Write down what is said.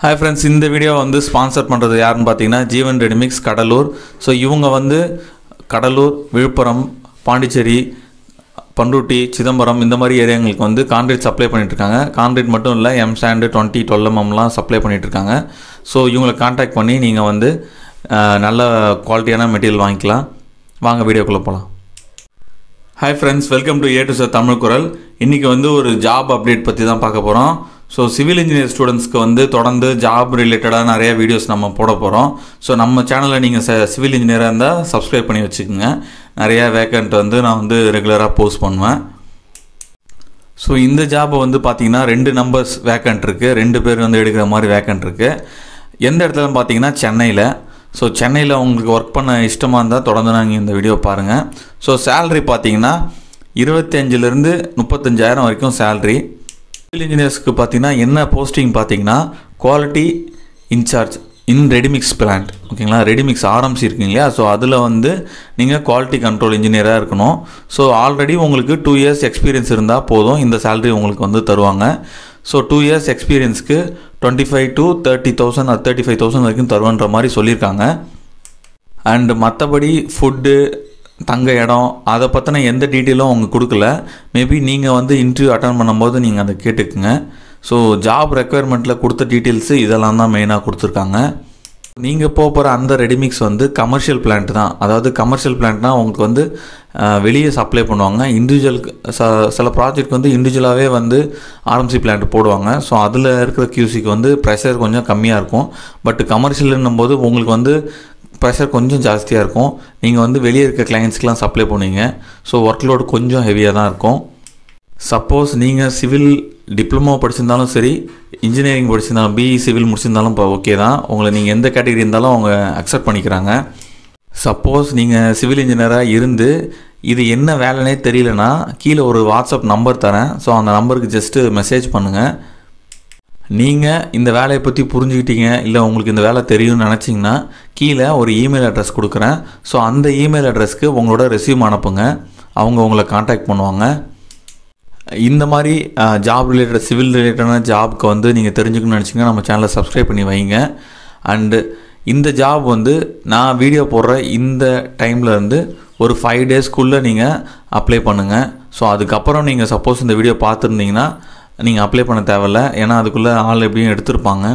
hi friends இந்த video வந்து sponsor பண்ணுறது யாருன்னு பார்த்தீங்கன்னா ஜீவன் ரெடிமிக்ஸ் கடலூர் ஸோ இவங்க வந்து கடலூர் விழுப்புரம் பாண்டிச்சேரி பண்ருட்டி சிதம்பரம் இந்த மாதிரி ஏரியாங்களுக்கு வந்து கான்கிரீட் சப்ளை பண்ணிட்டுருக்காங்க கான்கிரீட் மட்டும் இல்லை எம் ஸ்டாண்டு டுவெண்ட்டி டுவெல் எம்எம்லாம் சப்ளை பண்ணிகிட்ருக்காங்க ஸோ இவங்களை காண்டாக்ட் பண்ணி நீங்கள் வந்து நல்ல குவாலிட்டியான மெட்டீரியல் வாங்கிக்கலாம் வாங்க வீடியோக்குள்ளே போகலாம் hi friends welcome to A to sir Tamil குரல் இன்றைக்கி வந்து ஒரு ஜாப் அப்டேட் பற்றி தான் பார்க்க போகிறோம் ஸோ சிவில் இன்ஜினியர் ஸ்டூடெண்ட்ஸ்க்கு வந்து தொடர்ந்து ஜாப் ரிலேட்டடாக நிறைய வீடியோஸ் நம்ம போட போகிறோம் ஸோ நம்ம சேனலில் நீங்கள் ச சிவில் இன்ஜினியராக இருந்தால் சப்ஸ்கிரைப் பண்ணி வச்சுக்கோங்க நிறையா வேக்கண்ட் வந்து நான் வந்து ரெகுலராக போஸ்ட் பண்ணுவேன் ஸோ இந்த ஜாபை வந்து பார்த்தீங்கன்னா ரெண்டு நம்பர்ஸ் வேக்கண்ட் இருக்குது ரெண்டு பேர் வந்து எடுக்கிற மாதிரி வேக்கண்ட் இருக்குது எந்த இடத்துல பார்த்தீங்கன்னா சென்னையில் ஸோ சென்னையில் உங்களுக்கு ஒர்க் பண்ண இஷ்டமாக இருந்தால் தொடர்ந்து நாங்கள் இந்த வீடியோ பாருங்கள் ஸோ சேல்ரி பார்த்தீங்கன்னா இருபத்தஞ்சிலேருந்து முப்பத்தஞ்சாயிரம் வரைக்கும் சேல்ரி சிவில் இன்ஜினியர்ஸ்க்கு பார்த்தீங்கன்னா என்ன போஸ்டிங் பார்த்தீங்கன்னா quality in charge in ready mix plant ஓகேங்களா ரெடிமிக்ஸ் ஆரம்பிச்சு இருக்குங்க இல்லையா ஸோ அதில் வந்து நீங்கள் குவாலிட்டி கண்ட்ரோல் இன்ஜினியராக இருக்கணும் ஸோ ஆல்ரெடி உங்களுக்கு டூ இயர்ஸ் எக்ஸ்பீரியன்ஸ் இருந்தால் போதும் இந்த சேலரி உங்களுக்கு வந்து தருவாங்க ஸோ டூ இயர்ஸ் எக்ஸ்பீரியன்ஸ்க்கு twenty five to thirty thousand thirty five thousand வரைக்கும் தருவன்ற மாதிரி சொல்லியிருக்காங்க அண்டு மற்றபடி ஃபுட்டு தங்க இடம் அதை பற்றின எந்த டீட்டெயிலும் அவங்க கொடுக்கல மேபி நீங்கள் வந்து இன்டர்வியூ அட்டன் பண்ணும்போது நீங்கள் அதை கேட்டுக்குங்க ஸோ ஜாப் ரெக்குயர்மெண்ட்டில் கொடுத்த டீட்டெயில்ஸு இதெல்லாம் தான் மெயினாக கொடுத்துருக்காங்க நீங்கள் போக போகிற அந்த ரெடிமிக்ஸ் வந்து கமர்ஷியல் பிளான்ட் தான் அதாவது கமர்ஷியல் பிளான்ட்னா உங்களுக்கு வந்து வெளியே சப்ளை பண்ணுவாங்க இண்டிவிஜுவல் சில ப்ராஜெக்ட் வந்து இண்டிவிஜுவலாகவே வந்து ஆர்எம்சி பிளான்ட் போடுவாங்க ஸோ அதில் இருக்கிற கியூசிக்கு வந்து ப்ரெஷர் கொஞ்சம் கம்மியாக இருக்கும் பட் கமர்ஷியல்ன்னும் போது உங்களுக்கு வந்து ப்ரெஷர் கொஞ்சம் ஜாஸ்தியாக இருக்கும் நீங்கள் வந்து வெளியே இருக்க கிளைண்ட்ஸ்க்கெலாம் சப்ளை பண்ணுவீங்க ஸோ ஒர்க் லோடு கொஞ்சம் ஹெவியாக தான் இருக்கும் சப்போஸ் நீங்கள் சிவில் டிப்ளமோ படிச்சிருந்தாலும் சரி இன்ஜினியரிங் படிச்சிருந்தாலும் பிஇ சிவில் e முடிச்சிருந்தாலும் இப்போ ஓகே தான் உங்களை நீங்கள் எந்த கேட்டகரி இருந்தாலும் அவங்க அக்செப்ட் பண்ணிக்கிறாங்க சப்போஸ் நீங்கள் சிவில் இன்ஜினியராக இருந்து இது என்ன வேலைனே தெரியலனா கீழே ஒரு வாட்ஸ்அப் நம்பர் தரேன் ஸோ அந்த நம்பருக்கு ஜஸ்ட்டு மெசேஜ் பண்ணுங்கள் நீங்கள் இந்த வேலையை பற்றி புரிஞ்சுக்கிட்டீங்க இல்லை உங்களுக்கு இந்த வேலை தெரியும்னு நினச்சிங்கன்னா கீழே ஒரு இமெயில் அட்ரஸ் கொடுக்குறேன் ஸோ அந்த இமெயில் அட்ரஸ்க்கு உங்களோட ரெசியூம் அனுப்புங்க அவங்க உங்களை காண்டாக்ட் பண்ணுவாங்க இந்த மாதிரி ஜாப் ரிலேட்டட் சிவில் ரிலேட்டடான ஜாப்க்கு வந்து நீங்கள் தெரிஞ்சுக்கணும்னு நினச்சிங்கன்னா நம்ம சேனலை சப்ஸ்கிரைப் பண்ணி வைங்க அண்டு இந்த ஜாப் வந்து நான் வீடியோ போடுற இந்த டைம்லேருந்து ஒரு ஃபைவ் டேஸ்க்குள்ளே நீங்கள் அப்ளை பண்ணுங்கள் ஸோ அதுக்கப்புறம் நீங்கள் சப்போஸ் இந்த வீடியோ பார்த்துருந்தீங்கன்னா நீங்கள் அப்ளை பண்ண தேவையில்ல ஏன்னா அதுக்குள்ளே ஆள் எப்படியும் எடுத்திருப்பாங்க